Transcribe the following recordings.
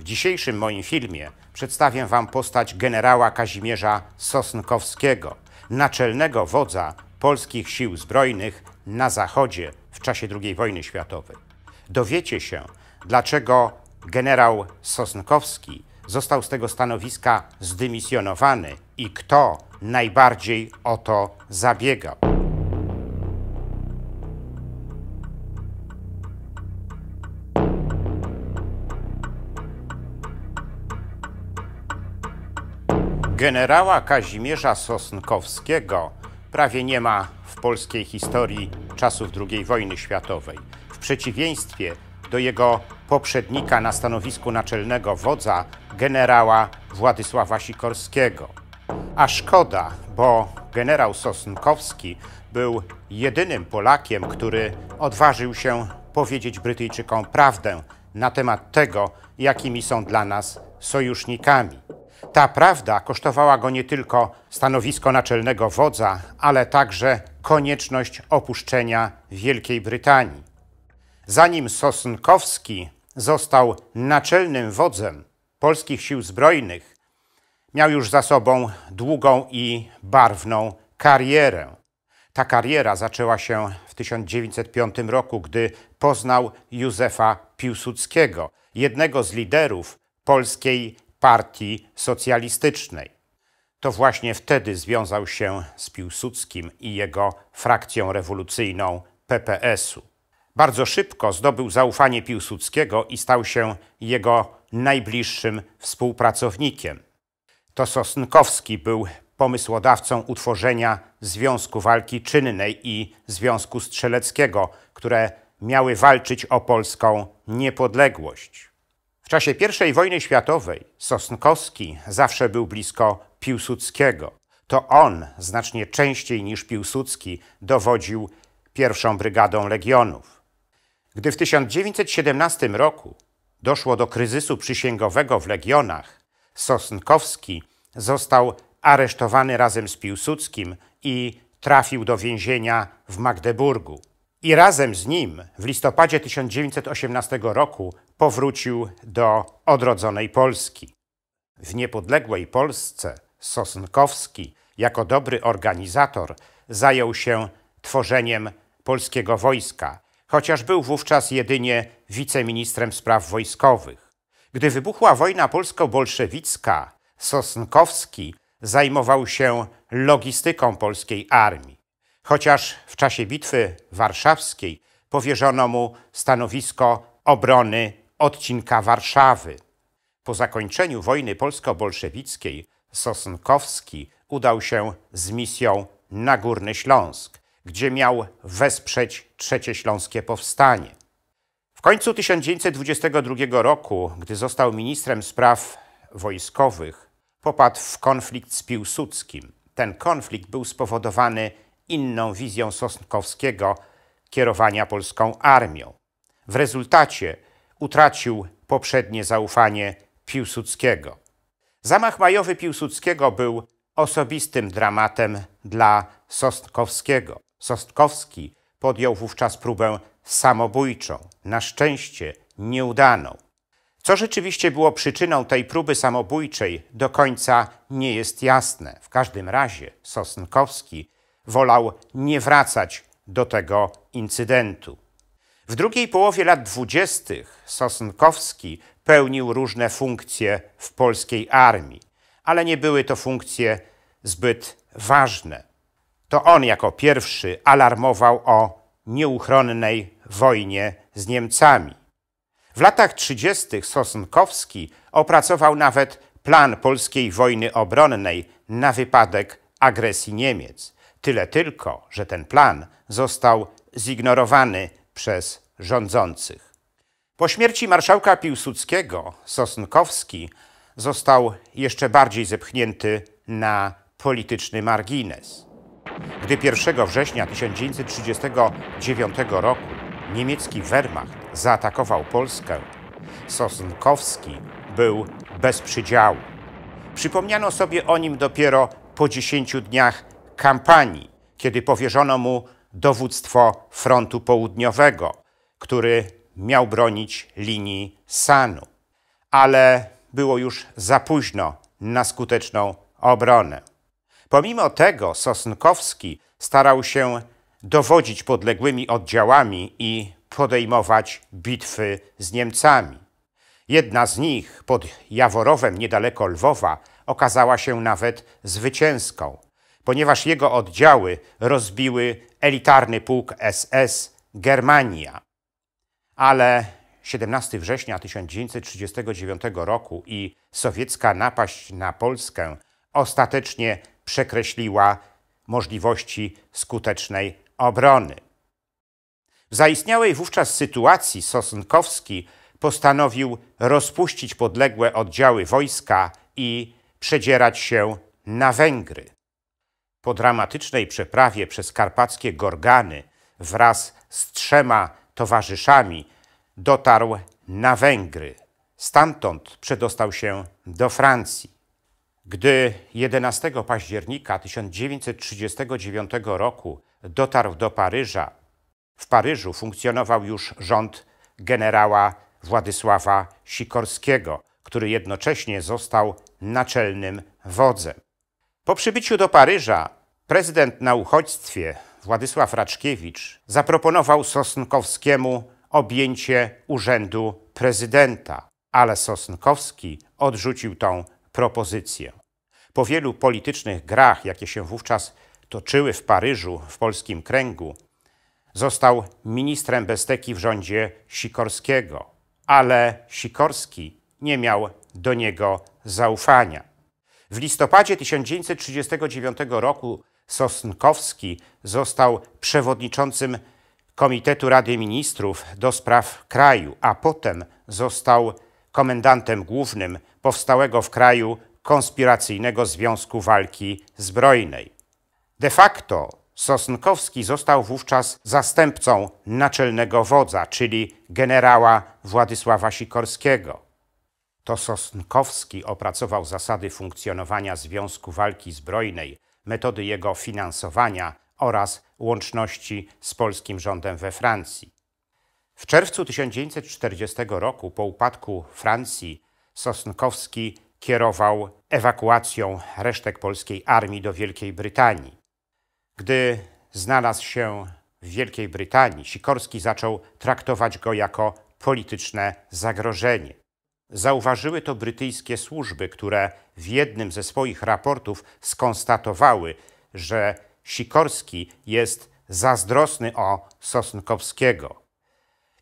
W dzisiejszym moim filmie przedstawię Wam postać generała Kazimierza Sosnkowskiego, naczelnego wodza polskich sił zbrojnych na Zachodzie w czasie II wojny światowej. Dowiecie się, dlaczego generał Sosnkowski został z tego stanowiska zdymisjonowany i kto najbardziej o to zabiegał. Generała Kazimierza Sosnkowskiego prawie nie ma w polskiej historii czasów II wojny światowej. W przeciwieństwie do jego poprzednika na stanowisku naczelnego wodza, generała Władysława Sikorskiego. A szkoda, bo generał Sosnkowski był jedynym Polakiem, który odważył się powiedzieć Brytyjczykom prawdę na temat tego, jakimi są dla nas sojusznikami. Ta prawda kosztowała go nie tylko stanowisko naczelnego wodza, ale także konieczność opuszczenia Wielkiej Brytanii. Zanim Sosnkowski został naczelnym wodzem polskich sił zbrojnych, miał już za sobą długą i barwną karierę. Ta kariera zaczęła się w 1905 roku, gdy poznał Józefa Piłsudskiego, jednego z liderów polskiej partii socjalistycznej. To właśnie wtedy związał się z Piłsudskim i jego frakcją rewolucyjną PPS-u. Bardzo szybko zdobył zaufanie Piłsudskiego i stał się jego najbliższym współpracownikiem. To Sosnkowski był pomysłodawcą utworzenia Związku Walki Czynnej i Związku Strzeleckiego, które miały walczyć o polską niepodległość. W czasie I wojny światowej Sosnkowski zawsze był blisko Piłsudskiego. To on znacznie częściej niż Piłsudski dowodził pierwszą brygadą legionów. Gdy w 1917 roku doszło do kryzysu przysięgowego w legionach, Sosnkowski został aresztowany razem z Piłsudskim i trafił do więzienia w Magdeburgu i razem z nim w listopadzie 1918 roku powrócił do odrodzonej Polski. W niepodległej Polsce Sosnkowski jako dobry organizator zajął się tworzeniem polskiego wojska, chociaż był wówczas jedynie wiceministrem spraw wojskowych. Gdy wybuchła wojna polsko-bolszewicka, Sosnkowski zajmował się logistyką polskiej armii chociaż w czasie bitwy warszawskiej powierzono mu stanowisko obrony odcinka Warszawy. Po zakończeniu wojny polsko-bolszewickiej Sosnkowski udał się z misją na Górny Śląsk, gdzie miał wesprzeć trzecie śląskie powstanie. W końcu 1922 roku, gdy został ministrem spraw wojskowych, popadł w konflikt z Piłsudskim. Ten konflikt był spowodowany inną wizją Sosnkowskiego kierowania polską armią. W rezultacie utracił poprzednie zaufanie Piłsudskiego. Zamach majowy Piłsudskiego był osobistym dramatem dla Sosnkowskiego. Sosnkowski podjął wówczas próbę samobójczą, na szczęście nieudaną. Co rzeczywiście było przyczyną tej próby samobójczej, do końca nie jest jasne. W każdym razie Sosnkowski wolał nie wracać do tego incydentu. W drugiej połowie lat dwudziestych Sosnkowski pełnił różne funkcje w polskiej armii, ale nie były to funkcje zbyt ważne. To on jako pierwszy alarmował o nieuchronnej wojnie z Niemcami. W latach 30. Sosnkowski opracował nawet plan polskiej wojny obronnej na wypadek agresji Niemiec. Tyle tylko, że ten plan został zignorowany przez rządzących. Po śmierci marszałka Piłsudskiego Sosnkowski został jeszcze bardziej zepchnięty na polityczny margines. Gdy 1 września 1939 roku niemiecki Wehrmacht zaatakował Polskę, Sosnkowski był bez przydziału. Przypomniano sobie o nim dopiero po 10 dniach kampanii, kiedy powierzono mu dowództwo frontu południowego, który miał bronić linii Sanu. Ale było już za późno na skuteczną obronę. Pomimo tego Sosnkowski starał się dowodzić podległymi oddziałami i podejmować bitwy z Niemcami. Jedna z nich pod Jaworowem niedaleko Lwowa okazała się nawet zwycięską ponieważ jego oddziały rozbiły elitarny pułk SS Germania. Ale 17 września 1939 roku i sowiecka napaść na Polskę ostatecznie przekreśliła możliwości skutecznej obrony. W zaistniałej wówczas sytuacji Sosnkowski postanowił rozpuścić podległe oddziały wojska i przedzierać się na Węgry. Po dramatycznej przeprawie przez karpackie Gorgany wraz z trzema towarzyszami dotarł na Węgry. Stamtąd przedostał się do Francji. Gdy 11 października 1939 roku dotarł do Paryża, w Paryżu funkcjonował już rząd generała Władysława Sikorskiego, który jednocześnie został naczelnym wodzem. Po przybyciu do Paryża prezydent na uchodźstwie Władysław Raczkiewicz zaproponował Sosnkowskiemu objęcie urzędu prezydenta, ale Sosnkowski odrzucił tą propozycję. Po wielu politycznych grach, jakie się wówczas toczyły w Paryżu, w polskim kręgu, został ministrem Besteki w rządzie Sikorskiego, ale Sikorski nie miał do niego zaufania. W listopadzie 1939 roku Sosnkowski został przewodniczącym Komitetu Rady Ministrów do spraw kraju, a potem został komendantem głównym powstałego w kraju konspiracyjnego Związku Walki Zbrojnej. De facto Sosnkowski został wówczas zastępcą naczelnego wodza, czyli generała Władysława Sikorskiego. To Sosnkowski opracował zasady funkcjonowania Związku Walki Zbrojnej, metody jego finansowania oraz łączności z polskim rządem we Francji. W czerwcu 1940 roku, po upadku Francji, Sosnkowski kierował ewakuacją resztek polskiej armii do Wielkiej Brytanii. Gdy znalazł się w Wielkiej Brytanii, Sikorski zaczął traktować go jako polityczne zagrożenie. Zauważyły to brytyjskie służby, które w jednym ze swoich raportów skonstatowały, że Sikorski jest zazdrosny o Sosnkowskiego.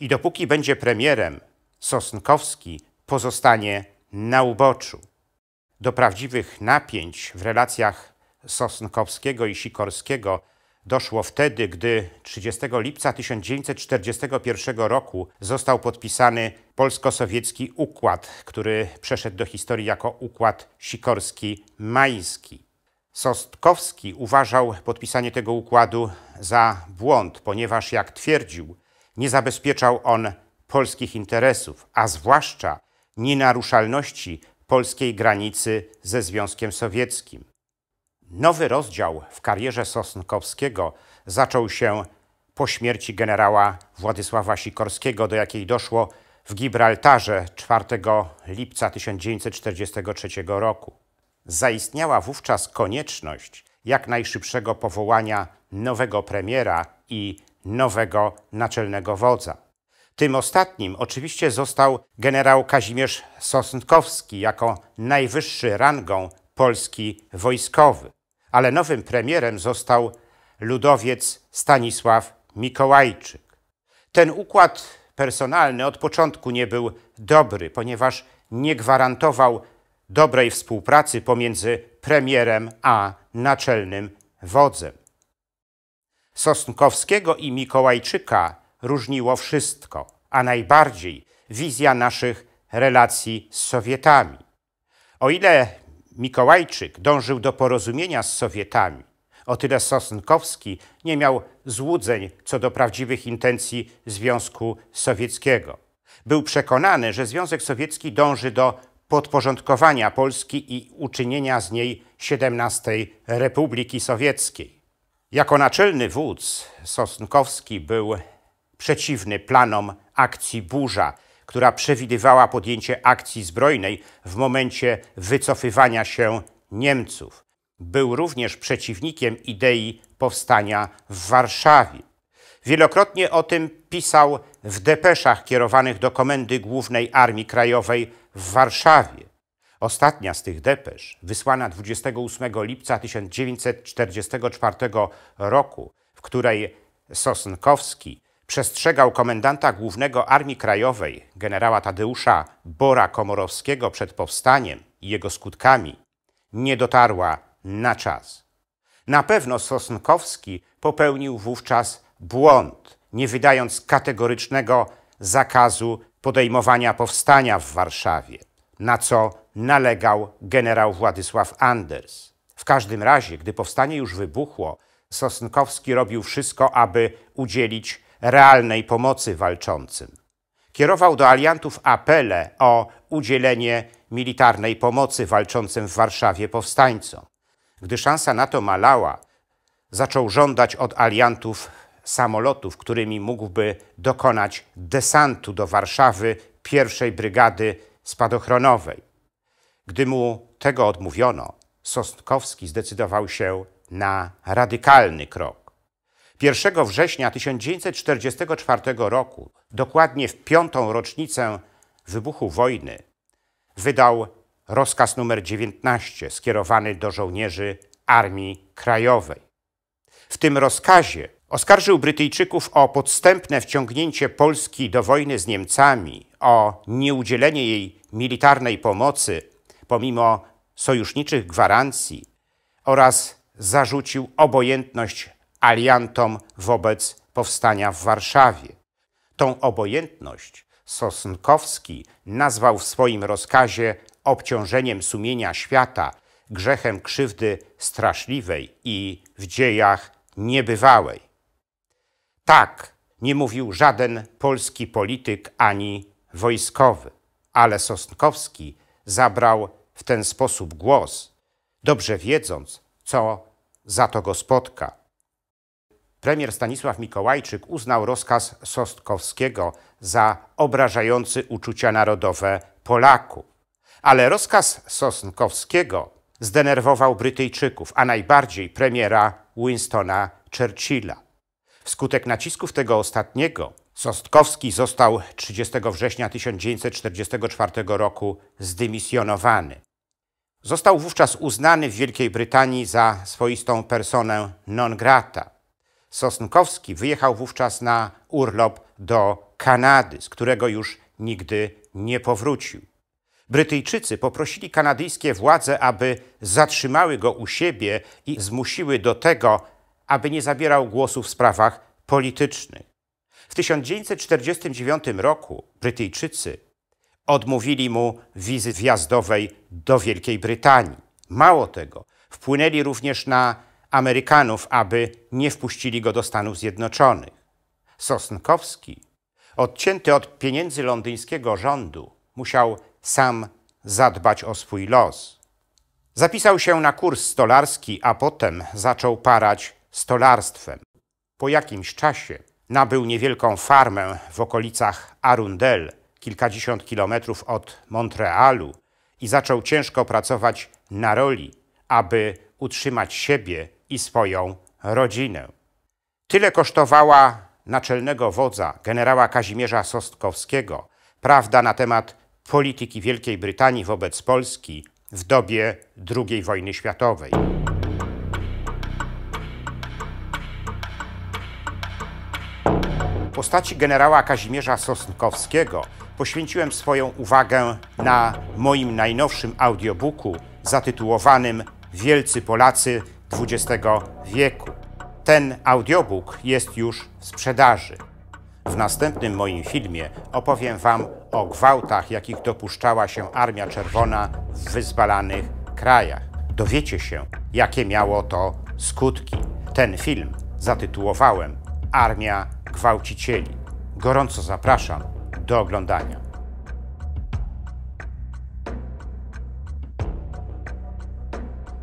I dopóki będzie premierem, Sosnkowski pozostanie na uboczu. Do prawdziwych napięć w relacjach Sosnkowskiego i Sikorskiego doszło wtedy, gdy 30 lipca 1941 roku został podpisany polsko-sowiecki układ, który przeszedł do historii jako układ sikorski-majski. Sostkowski uważał podpisanie tego układu za błąd, ponieważ, jak twierdził, nie zabezpieczał on polskich interesów, a zwłaszcza nienaruszalności polskiej granicy ze Związkiem Sowieckim. Nowy rozdział w karierze Sosnkowskiego zaczął się po śmierci generała Władysława Sikorskiego, do jakiej doszło w Gibraltarze 4 lipca 1943 roku. Zaistniała wówczas konieczność jak najszybszego powołania nowego premiera i nowego naczelnego wodza. Tym ostatnim oczywiście został generał Kazimierz Sosnkowski jako najwyższy rangą polski wojskowy ale nowym premierem został ludowiec Stanisław Mikołajczyk. Ten układ personalny od początku nie był dobry, ponieważ nie gwarantował dobrej współpracy pomiędzy premierem a naczelnym wodzem. Sosnkowskiego i Mikołajczyka różniło wszystko, a najbardziej wizja naszych relacji z Sowietami. O ile Mikołajczyk dążył do porozumienia z Sowietami, o tyle Sosnkowski nie miał złudzeń co do prawdziwych intencji Związku Sowieckiego. Był przekonany, że Związek Sowiecki dąży do podporządkowania Polski i uczynienia z niej XVII Republiki Sowieckiej. Jako naczelny wódz Sosnkowski był przeciwny planom akcji burza która przewidywała podjęcie akcji zbrojnej w momencie wycofywania się Niemców. Był również przeciwnikiem idei powstania w Warszawie. Wielokrotnie o tym pisał w depeszach kierowanych do Komendy Głównej Armii Krajowej w Warszawie. Ostatnia z tych depesz, wysłana 28 lipca 1944 roku, w której Sosnkowski Przestrzegał komendanta głównego Armii Krajowej, generała Tadeusza Bora Komorowskiego przed powstaniem i jego skutkami. Nie dotarła na czas. Na pewno Sosnkowski popełnił wówczas błąd, nie wydając kategorycznego zakazu podejmowania powstania w Warszawie, na co nalegał generał Władysław Anders. W każdym razie, gdy powstanie już wybuchło, Sosnkowski robił wszystko, aby udzielić realnej pomocy walczącym. Kierował do aliantów apele o udzielenie militarnej pomocy walczącym w Warszawie powstańcom. Gdy szansa na to malała, zaczął żądać od aliantów samolotów, którymi mógłby dokonać desantu do Warszawy pierwszej brygady spadochronowej. Gdy mu tego odmówiono, Sosnkowski zdecydował się na radykalny krok. 1 września 1944 roku, dokładnie w piątą rocznicę wybuchu wojny, wydał rozkaz numer 19 skierowany do żołnierzy Armii Krajowej. W tym rozkazie oskarżył Brytyjczyków o podstępne wciągnięcie Polski do wojny z Niemcami, o nieudzielenie jej militarnej pomocy pomimo sojuszniczych gwarancji oraz zarzucił obojętność aliantom wobec powstania w Warszawie. Tą obojętność Sosnkowski nazwał w swoim rozkazie obciążeniem sumienia świata, grzechem krzywdy straszliwej i w dziejach niebywałej. Tak nie mówił żaden polski polityk ani wojskowy, ale Sosnkowski zabrał w ten sposób głos, dobrze wiedząc, co za to go spotka. Premier Stanisław Mikołajczyk uznał rozkaz Sostkowskiego za obrażający uczucia narodowe Polaków. Ale rozkaz Sosnkowskiego zdenerwował Brytyjczyków, a najbardziej premiera Winstona Churchilla. Wskutek nacisków tego ostatniego Sostkowski został 30 września 1944 roku zdymisjonowany. Został wówczas uznany w Wielkiej Brytanii za swoistą personę non grata. Sosnkowski wyjechał wówczas na urlop do Kanady, z którego już nigdy nie powrócił. Brytyjczycy poprosili kanadyjskie władze, aby zatrzymały go u siebie i zmusiły do tego, aby nie zabierał głosu w sprawach politycznych. W 1949 roku Brytyjczycy odmówili mu wizy wjazdowej do Wielkiej Brytanii. Mało tego, wpłynęli również na Amerykanów, aby nie wpuścili go do Stanów Zjednoczonych. Sosnkowski, odcięty od pieniędzy londyńskiego rządu, musiał sam zadbać o swój los. Zapisał się na kurs stolarski, a potem zaczął parać stolarstwem. Po jakimś czasie nabył niewielką farmę w okolicach Arundel, kilkadziesiąt kilometrów od Montrealu, i zaczął ciężko pracować na roli, aby utrzymać siebie i swoją rodzinę. Tyle kosztowała naczelnego wodza, generała Kazimierza Sostkowskiego, prawda na temat polityki Wielkiej Brytanii wobec Polski w dobie II wojny światowej. Postaci generała Kazimierza Sosnkowskiego poświęciłem swoją uwagę na moim najnowszym audiobooku zatytułowanym Wielcy Polacy XX wieku. Ten audiobook jest już w sprzedaży. W następnym moim filmie opowiem Wam o gwałtach, jakich dopuszczała się Armia Czerwona w wyzwalanych krajach. Dowiecie się, jakie miało to skutki. Ten film zatytułowałem Armia Gwałcicieli. Gorąco zapraszam do oglądania.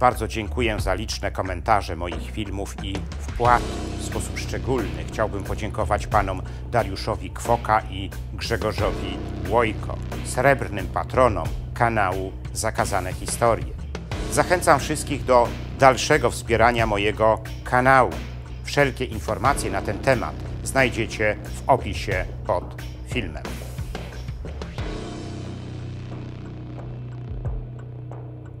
Bardzo dziękuję za liczne komentarze moich filmów i wpłat. W sposób szczególny chciałbym podziękować panom Dariuszowi Kwoka i Grzegorzowi Łojko, srebrnym patronom kanału Zakazane Historie. Zachęcam wszystkich do dalszego wspierania mojego kanału. Wszelkie informacje na ten temat znajdziecie w opisie pod filmem.